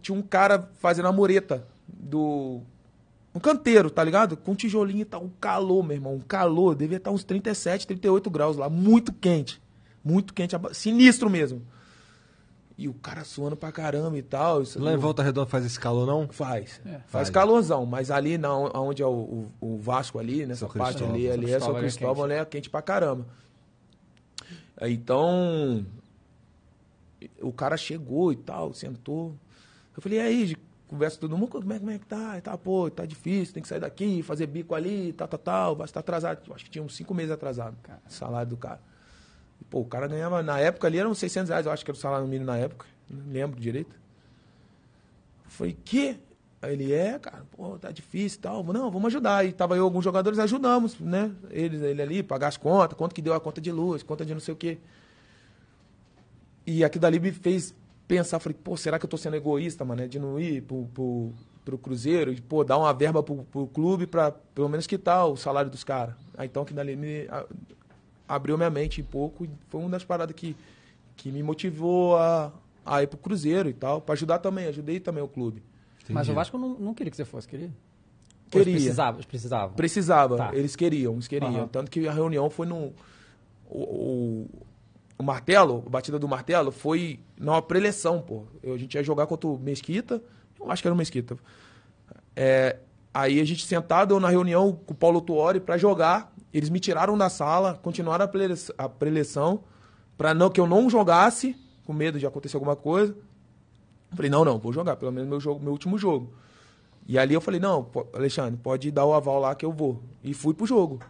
tinha um cara fazendo a mureta do. Um canteiro, tá ligado? Com tijolinho e tá tal. Um calor, meu irmão. Um calor. Devia estar tá uns 37, 38 graus lá. Muito quente. Muito quente. Sinistro mesmo. E o cara suando pra caramba e tal. Isso, lá em Volta Redonda faz esse calor, não? Faz. É. Faz, faz calorzão. Mas ali, na, onde é o, o, o Vasco ali, nessa São parte Cristóvão, ali, ali São é São Cristóvão, é quente. é quente pra caramba. Então, o cara chegou e tal, sentou. Eu falei, e aí, conversa todo mundo, como é, como é que tá? E tá, pô, tá difícil, tem que sair daqui, fazer bico ali, tal, tal, tal, vai estar atrasado. Acho que tinha uns cinco meses atrasado o salário do cara. E, pô, o cara ganhava, na época ali eram 600 reais, eu acho que era o salário mínimo na época, não lembro direito. Foi que? Aí ele, é, cara, pô, tá difícil e tal. Não, vamos ajudar. E tava eu alguns jogadores, ajudamos, né? Eles, ele ali, pagar as contas, quanto que deu a conta de luz, conta de não sei o quê. E aqui dali me fez pensar, falei, pô, será que eu tô sendo egoísta, mano? É de não ir pro, pro, pro Cruzeiro, e pô, dar uma verba pro, pro clube pra pelo menos quitar o salário dos caras. Aí então aquilo dali me a, abriu minha mente um pouco e foi uma das paradas que, que me motivou a, a ir pro Cruzeiro e tal, pra ajudar também, ajudei também o clube. Entendi. Mas o Vasco não, não queria que você fosse, queria? Queria. Eles precisavam? Eles precisavam, precisava, tá. eles queriam, eles queriam. Uhum. Tanto que a reunião foi num... O, o, o martelo, a batida do martelo, foi numa preleção, pô. Eu, a gente ia jogar contra o Mesquita, eu acho que era o Mesquita. É, aí a gente sentado na reunião com o Paulo Tuori para jogar, eles me tiraram da sala, continuaram a, preleção, para não que eu não jogasse, com medo de acontecer alguma coisa. falei, não, não, vou jogar, pelo menos meu, jogo, meu último jogo. E ali eu falei, não, Alexandre, pode dar o aval lá que eu vou. E fui pro jogo.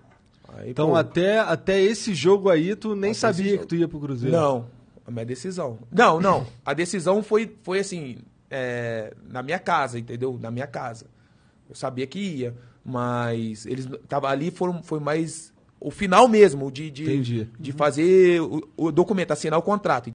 Aí, então pô, até, até esse jogo aí tu nem sabia que tu ia pro Cruzeiro. Não, a minha decisão. Não, não. A decisão foi, foi assim, é, na minha casa, entendeu? Na minha casa. Eu sabia que ia, mas eles tava ali foram, foi mais o final mesmo de, de, de fazer o, o documento, assinar o contrato.